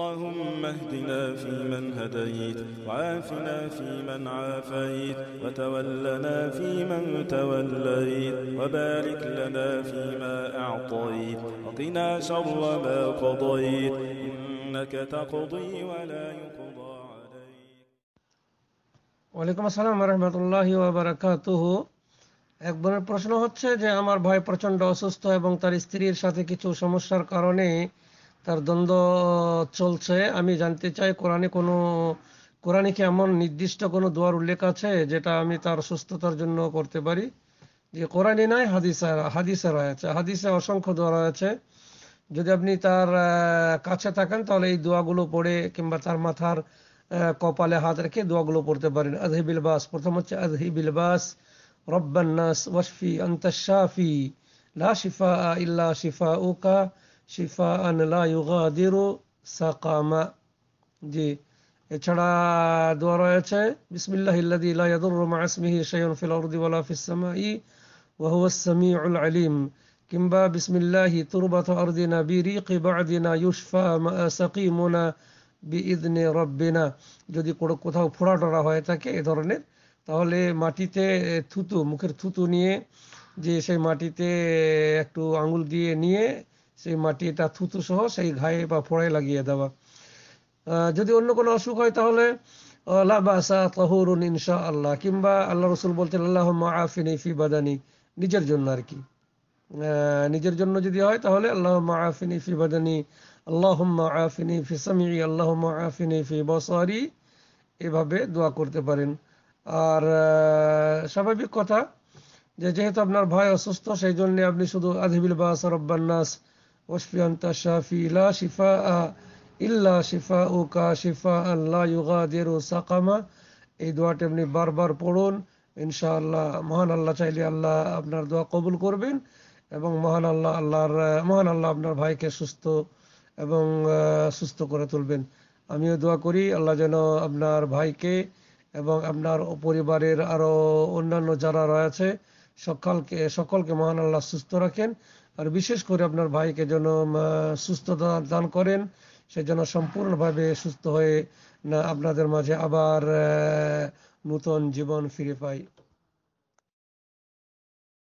اللهم اهدنا فيمن هديت وعافنا فيمن عافيت وتولنا فيمن توليت وبارك لنا فيما أعطيت وقنا شر ما قضيت إنك تقضي ولا يقضى عليك وعليكم السلام ورحمة الله وبركاته এক বোনের প্রশ্ন হচ্ছে যে আমার ভাই প্রচণ্ড অসুস্থ এবং তার স্ত্রীর সাথে কিছু সমস্যার কারণে তার দ্বন্দ্ব চলছে আমি জানতে চাই কোরআনে কোনো কোরআনে কি এমন নির্দিষ্ট কোনো দোয়ার উল্লেখ আছে যেটা আমি তার সুস্থতার জন্য করতে পারি যে কোরআনে নাই হাদিসা হাদিসে রয়েছে হাদিসে অসংখ্য দোয়া রয়েছে যদি আপনি তার কাছে থাকেন তাহলে এই দোয়াগুলো পড়ে কিংবা তার মাথার কপালে হাত রেখে দোয়াগুলো পড়তে পারেন আজহি বিলবাস প্রথম হচ্ছে আজহি বিলবাস রব্বান্নাস ওয়াশফি আন্তাশাফি লা শিফা ইল্লা শিফা উকা শিফা আনলা জি এছাড়া দোয়া রয়েছে বিসমিল্লাহ আলিম কিংবা বিসমিল্লাহি তুরবাতু আরদিনা রব্বিনা যদি কোথাও ফোড়া টরা হয়ে থাকে এ ধরনের তাহলে মাটিতে থুতু মুখের থুতু নিয়ে যে সেই মাটিতে একটু আঙুল দিয়ে নিয়ে সেই মাটিটা থুতু সহ সেই ঘায়ে বা ফোড়ায় লাগিয়ে দেওয়া যদি অন্য কোনো অসুখ হয় তাহলে লাবাসা আল্লাহ কিংবা আল্লাহ রসুল বলতেন আল্লাহ আফিনি ফি বাদানি নিজের জন্য আর কি নিজের জন্য যদি হয় তাহলে আল্লাহ আফিনি ফি বাদানি আল্লাহ আফিনি ফি সামি আল্লাহ আফিনি ফি বসারি এভাবে দোয়া করতে পারেন আর স্বাভাবিক কথা যে যেহেতু আপনার ভয় অসুস্থ সেই জন্য আপনি শুধু আধিবিল বা সরব্বান্নাস الشافي لا شفاء شفاء لا يغادر سقما এই আপনি বারবার পড়ুন ইনশাআল্লাহ মহান আল্লাহ চাইলে আল্লাহ আপনার দোয়া কবুল করবেন এবং মহান আল্লাহ আল্লাহর মহান আল্লাহ আপনার ভাইকে সুস্থ এবং সুস্থ করে তুলবেন আমিও দোয়া করি আল্লাহ যেন আপনার ভাইকে এবং আপনার পরিবারের আরো অন্যান্য যারা রয়েছে সকলকে সকলকে মহান আল্লাহ সুস্থ রাখেন আর বিশেষ করে আপনার ভাইকে যেন সুস্থতা দান করেন সে যেন সম্পূর্ণভাবে সুস্থ হয়ে না আপনাদের মাঝে আবার নতুন জীবন ফিরে পায়